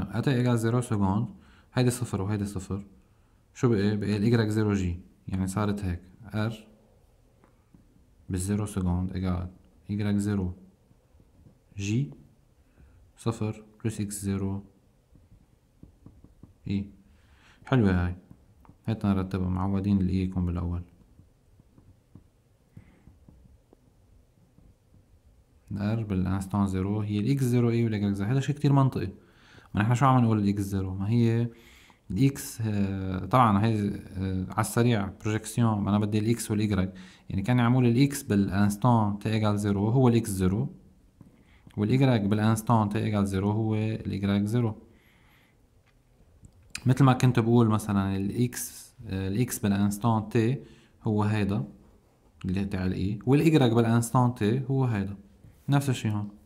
تمام اتا ايجال زيرو سكوند هيدي صفر وهيدي صفر شو بقي بقي الايجرك زيرو جي يعني صارت هيك ار بالزيرو سكوند ايجال ايجرك زيرو جي صفر بلس اكس زيرو اي حلوة هاي هات نرتبها معودين الاي e يكون بالاول الار بالانستون زيرو هي الاكس زيرو اي والاكس زيرو هذا شيء كتير منطقي ما نحن شو عم نقول الاكس زيرو ما هي الاكس آه، طبعا هي آه، على السريع بروجيكسيون ما انا بدي الاكس والايجريك يعني كان عمول الاكس بالانستون تي ايجال زيرو هو الاكس زيرو والايجريك بالانستون تي ايجال زيرو هو الايجريك زيرو مثل ما كنت بقول مثلا الاكس آه، الاكس بالانستون تي هو هيدا اللي تاع الاي e، والايجريك بالانستون تي هو هيدا نفس الشيء هون